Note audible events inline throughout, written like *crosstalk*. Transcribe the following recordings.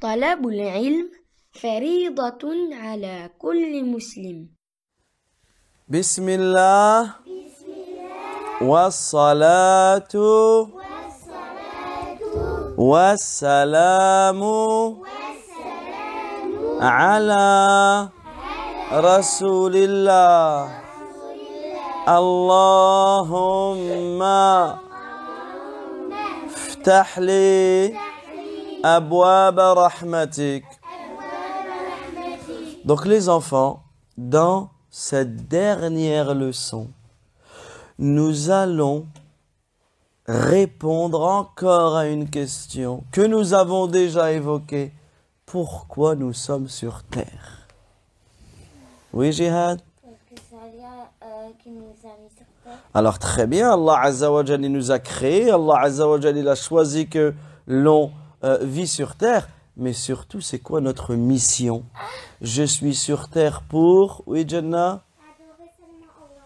طلب العلم فريضة على كل مسلم بسم الله, بسم الله والصلاة, والسلام, على, رسول الله, اللهم افتح لي Abwab rahmatik. Donc les enfants, dans cette dernière leçon, nous allons répondre encore à une question que nous avons déjà évoquée. Pourquoi nous sommes sur Terre Oui, Jihad alors très bien, Allah Azza wa nous a créé, Allah Azza wa a choisi que l'on euh, vie sur terre, mais surtout c'est quoi notre mission Je suis sur terre pour, oui Jannah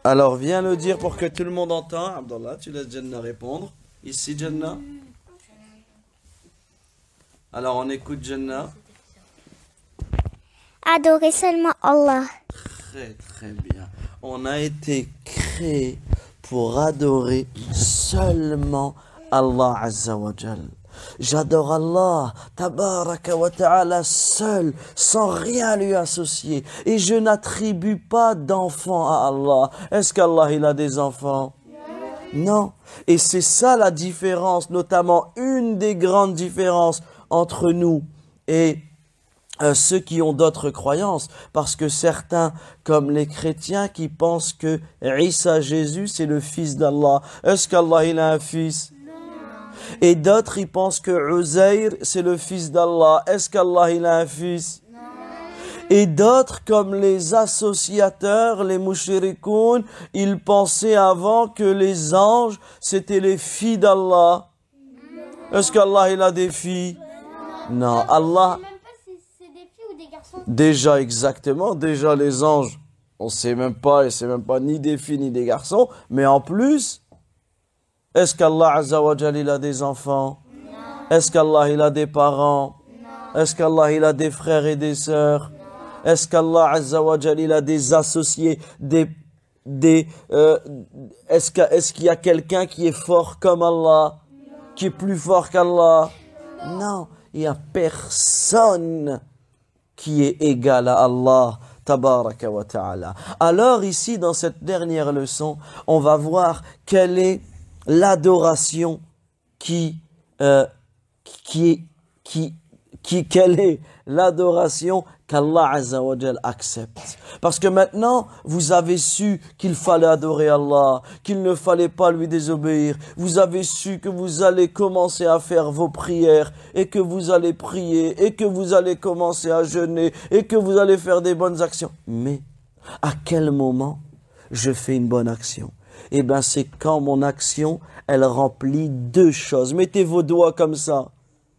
Alors viens le dire pour que tout le monde entende. Abdallah, tu laisses Jannah répondre. Ici Jannah Alors on écoute Jannah. Adorer seulement Allah. Très très bien. On a été créé pour adorer seulement Allah Azza wa J'adore Allah, tabaraka wa ta'ala, seul, sans rien lui associer. Et je n'attribue pas d'enfants à Allah. Est-ce qu'Allah, il a des enfants? Non. Et c'est ça la différence, notamment une des grandes différences entre nous et euh, ceux qui ont d'autres croyances, parce que certains, comme les chrétiens, qui pensent que Isa Jésus, c'est le fils d'Allah. Est-ce qu'Allah, il a un fils et d'autres, ils pensent que Uzair, c'est le fils d'Allah. Est-ce qu'Allah, il a un fils Et d'autres, comme les associateurs, les mouchirikoun, ils pensaient avant que les anges, c'était les filles d'Allah. Est-ce qu'Allah, il a des filles Non, Allah... des ou garçons. Déjà, exactement, déjà les anges, on sait même pas, et c'est même pas ni des filles ni des garçons, mais en plus, est-ce qu'Allah a des enfants Est-ce qu'Allah il a des parents Est-ce qu'Allah il a des frères et des sœurs Est-ce qu'Allah a des associés, des des euh, est-ce qu'il y a quelqu'un qui est fort comme Allah qui est plus fort qu'Allah non il n'y a personne qui est égal à Allah wa alors ici dans cette dernière leçon on va voir quelle est l'adoration qui, euh, qui, qui, qui, quelle est l'adoration qu'Allah accepte. Parce que maintenant, vous avez su qu'il fallait adorer Allah, qu'il ne fallait pas lui désobéir. Vous avez su que vous allez commencer à faire vos prières, et que vous allez prier, et que vous allez commencer à jeûner, et que vous allez faire des bonnes actions. Mais, à quel moment je fais une bonne action eh bien, c'est quand mon action, elle remplit deux choses. Mettez vos doigts comme ça,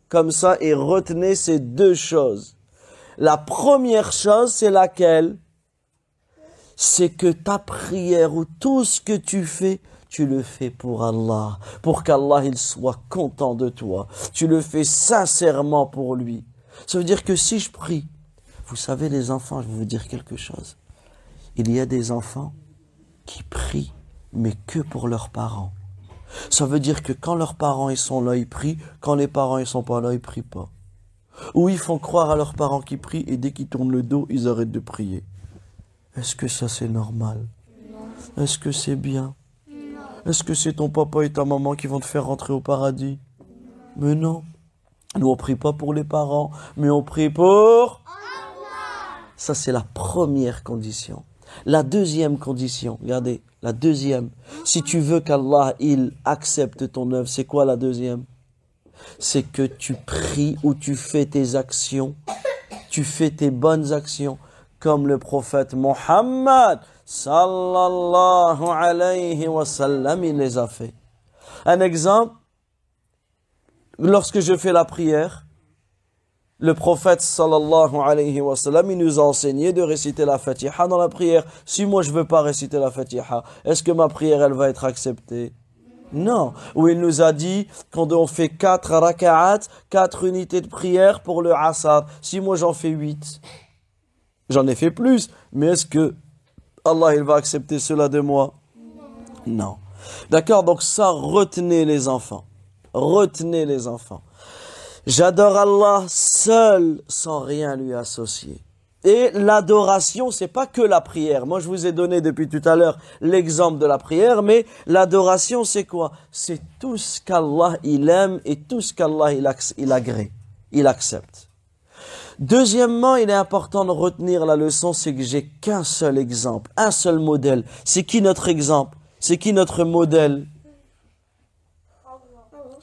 comme ça, et retenez ces deux choses. La première chose, c'est laquelle C'est que ta prière ou tout ce que tu fais, tu le fais pour Allah, pour qu'Allah il soit content de toi. Tu le fais sincèrement pour lui. Ça veut dire que si je prie, vous savez les enfants, je vais vous dire quelque chose. Il y a des enfants qui prient mais que pour leurs parents. Ça veut dire que quand leurs parents ils sont là, ils prient, quand les parents ils sont pas là, ils prient pas. Ou ils font croire à leurs parents qu'ils prient et dès qu'ils tournent le dos, ils arrêtent de prier. Est-ce que ça c'est normal Est-ce que c'est bien Est-ce que c'est ton papa et ta maman qui vont te faire rentrer au paradis Mais non. Nous on prie pas pour les parents, mais on prie pour... Ça c'est la première condition. La deuxième condition, regardez, la deuxième. Si tu veux qu'Allah, il accepte ton œuvre, c'est quoi la deuxième C'est que tu pries ou tu fais tes actions, tu fais tes bonnes actions, comme le prophète Mohammed, sallallahu alayhi wa sallam, il les a fait. Un exemple, lorsque je fais la prière, le prophète sallallahu alayhi wa sallam, nous a enseigné de réciter la Fatiha dans la prière. Si moi je veux pas réciter la Fatiha, est-ce que ma prière elle va être acceptée Non. Ou il nous a dit quand on fait quatre raka'at, quatre unités de prière pour le asar. Si moi j'en fais huit, j'en ai fait plus, mais est-ce que Allah il va accepter cela de moi Non. D'accord, donc ça retenez les enfants. Retenez les enfants. J'adore Allah seul, sans rien lui associer. Et l'adoration, c'est pas que la prière. Moi, je vous ai donné depuis tout à l'heure l'exemple de la prière, mais l'adoration, c'est quoi C'est tout ce qu'Allah il aime et tout ce qu'Allah il, agrée, il accepte. Deuxièmement, il est important de retenir la leçon, c'est que j'ai qu'un seul exemple, un seul modèle. C'est qui notre exemple C'est qui notre modèle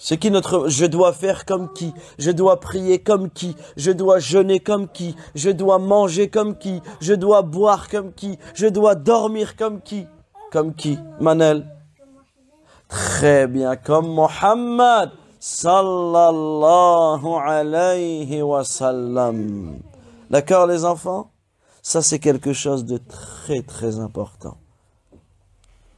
c'est qui notre, je dois faire comme qui, je dois prier comme qui, je dois jeûner comme qui, je dois manger comme qui, je dois boire comme qui, je dois dormir comme qui, comme qui, Manel. Très bien, comme Mohammed sallallahu alayhi wa sallam. D'accord les enfants Ça c'est quelque chose de très très important.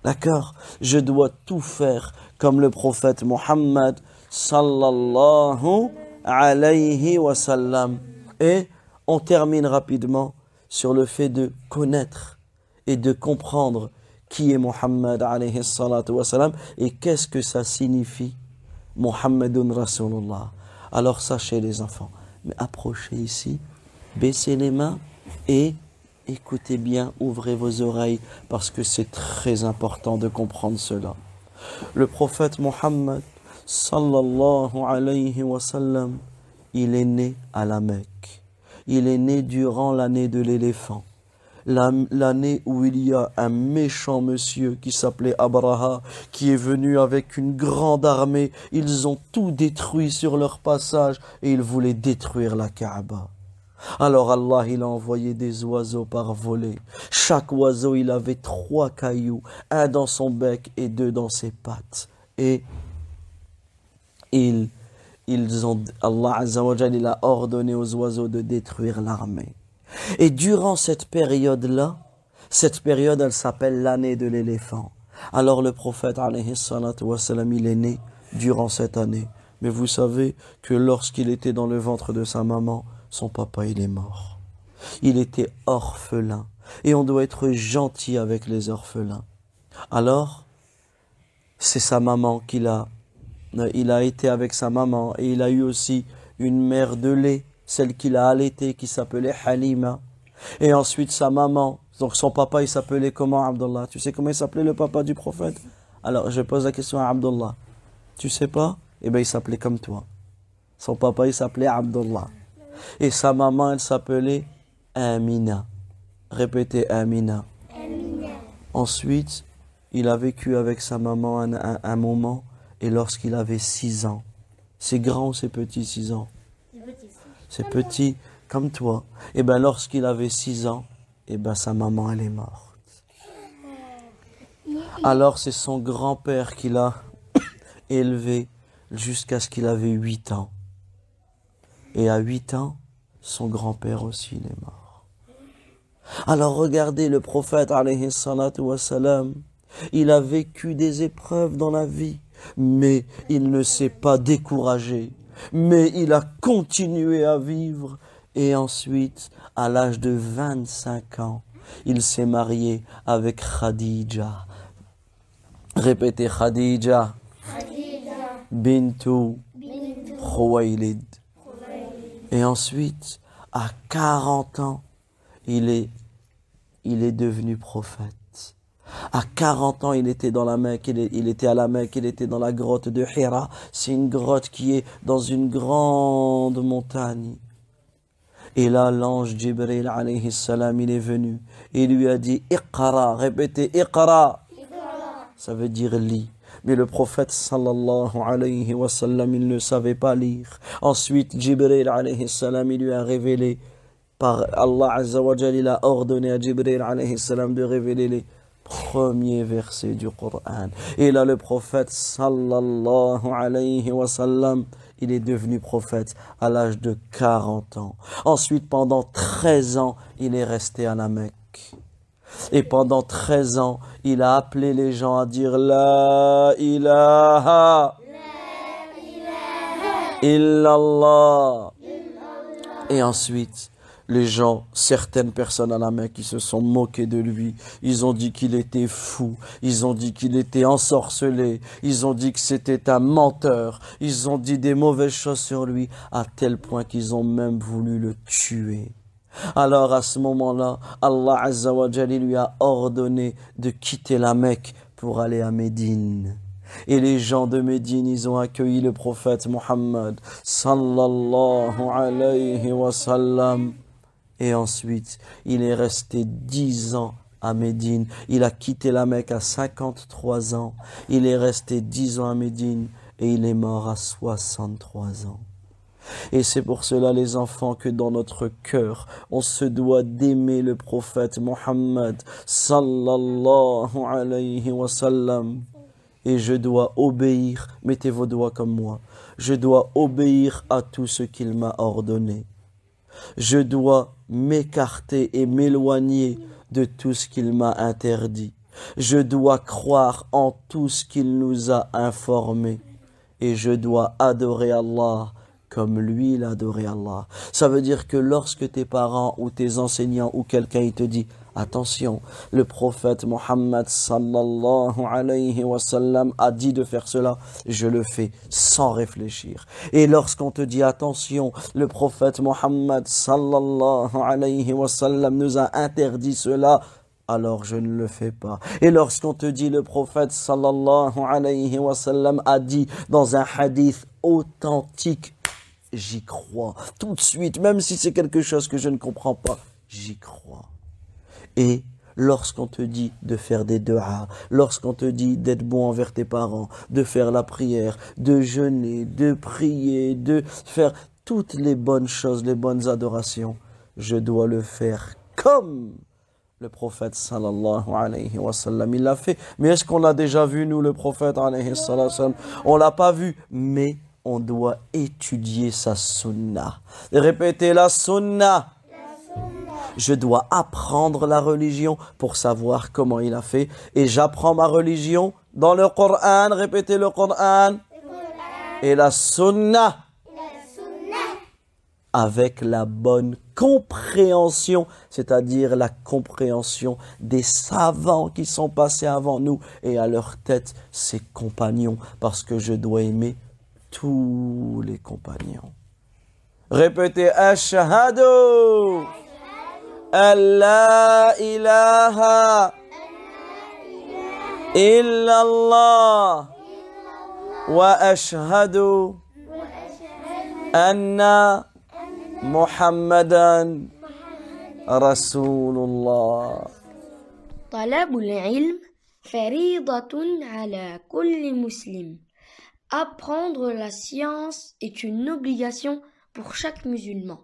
D'accord Je dois tout faire comme le prophète Mohammed sallallahu alayhi wa sallam. Et on termine rapidement sur le fait de connaître et de comprendre qui est Mohammed alayhi salatu wa et qu'est-ce que ça signifie Mohammedun Rasulullah. Alors sachez les enfants, mais approchez ici, baissez les mains et écoutez bien, ouvrez vos oreilles, parce que c'est très important de comprendre cela. Le prophète Mohammed, sallallahu alayhi wa sallam, il est né à la Mecque. Il est né durant l'année de l'éléphant. L'année où il y a un méchant monsieur qui s'appelait Abraha, qui est venu avec une grande armée. Ils ont tout détruit sur leur passage et ils voulaient détruire la Kaaba. Alors Allah, il a envoyé des oiseaux par volée. Chaque oiseau, il avait trois cailloux, un dans son bec et deux dans ses pattes. Et ils, ils ont, Allah il a ordonné aux oiseaux de détruire l'armée. Et durant cette période-là, cette période, elle s'appelle l'année de l'éléphant. Alors le prophète, il est né durant cette année. Mais vous savez que lorsqu'il était dans le ventre de sa maman, son papa, il est mort. Il était orphelin. Et on doit être gentil avec les orphelins. Alors, c'est sa maman qu'il a. Euh, il a été avec sa maman et il a eu aussi une mère de lait, celle qu'il a allaitée, qui s'appelait Halima. Et ensuite sa maman, donc son papa, il s'appelait comment Abdullah Tu sais comment il s'appelait le papa du prophète Alors je pose la question à Abdullah. Tu sais pas Eh bien il s'appelait comme toi. Son papa, il s'appelait Abdullah. Et sa maman, elle s'appelait Amina. Répétez Amina. Ensuite, il a vécu avec sa maman un, moment et lorsqu'il avait six ans. C'est grand ou c'est petit 6 ans C'est petit comme toi. Et eh bien lorsqu'il avait six ans, et eh ben sa maman elle est morte. Euh, Alors c'est son grand-père qui l'a *coughs* élevé jusqu'à ce qu'il avait 8 ans. Et à 8 ans, son grand-père aussi est mort. Alors regardez le prophète alayhi salatu wassalam, il a vécu des épreuves dans la vie, mais il ne s'est pas découragé, mais il a continué à vivre. Et ensuite, à l'âge de 25 ans, il s'est marié avec Khadija. Répétez Khadija. Khadija. Bintou. Bintou. Et ensuite, à 40 ans, il est, il est devenu prophète. À 40 ans, il était dans la il, était à la Mecque, il était dans la grotte de Hira. C'est une grotte qui est dans une grande montagne. Et là, l'ange Jibril, alayhi salam, il est venu. Il lui a dit, Iqara ». répétez, Iqara ». Ça veut dire lit. Mais le prophète sallallahu alayhi wa sallam, il ne savait pas lire. Ensuite, Jibril alayhi salam, lui a révélé par Allah azza il a ordonné à Jibril alayhi salam de révéler les premiers versets du Coran. Et là, le prophète sallallahu alayhi wa sallam, il est devenu prophète à l'âge de 40 ans. Ensuite, pendant 13 ans, il est resté à la Mecque. Et pendant 13 ans, il a appelé les gens à dire La ilaha, a, Et ensuite, les gens, certaines personnes à la main qui se sont moquées de lui, ils ont dit qu'il était fou, ils ont dit qu'il était ensorcelé, ils ont dit que c'était un menteur, ils ont dit des mauvaises choses sur lui, à tel point qu'ils ont même voulu le tuer. Alors à ce moment-là, Allah Azza lui a ordonné de quitter la Mecque pour aller à Médine. Et les gens de Médine, ils ont accueilli le prophète Muhammad Et ensuite, il est resté dix ans à Médine. Il a quitté la Mecque à 53 ans. Il est resté dix ans à Médine et il est mort à 63 ans. Et c'est pour cela, les enfants, que dans notre cœur, on se doit d'aimer le prophète Mohammed sallallahu alayhi wa sallam. Et je dois obéir, mettez vos doigts comme moi, je dois obéir à tout ce qu'il m'a ordonné. Je dois m'écarter et m'éloigner de tout ce qu'il m'a interdit. Je dois croire en tout ce qu'il nous a informé. Et je dois adorer Allah comme lui il a adoré Allah. Ça veut dire que lorsque tes parents ou tes enseignants ou quelqu'un il te dit attention, le prophète Mohammed sallallahu alayhi wa a dit de faire cela, je le fais sans réfléchir. Et lorsqu'on te dit attention, le prophète Mohammed sallallahu alayhi wa nous a interdit cela, alors je ne le fais pas. Et lorsqu'on te dit le prophète sallallahu alayhi wa a dit dans un hadith authentique j'y crois. Tout de suite, même si c'est quelque chose que je ne comprends pas, j'y crois. Et lorsqu'on te dit de faire des dehars, lorsqu'on te dit d'être bon envers tes parents, de faire la prière, de jeûner, de prier, de faire toutes les bonnes choses, les bonnes adorations, je dois le faire comme le prophète sallallahu alayhi wa sallam. Il l'a fait. Mais est-ce qu'on l'a déjà vu, nous, le prophète alayhi On l'a pas vu, mais on doit étudier sa sunna. Répétez la sunna. Je dois apprendre la religion pour savoir comment il a fait. Et j'apprends ma religion dans le Coran. Répétez le Coran. Et la sunna. Avec la bonne compréhension, c'est-à-dire la compréhension des savants qui sont passés avant nous et à leur tête ses compagnons, parce que je dois aimer tous les compagnons. Répétez Ashhadu Allah ilaha illallah wa ashhadu anna muhammadan رسول الله طلب العلم فريضة على كل مسلم Apprendre la science est une obligation pour chaque musulman.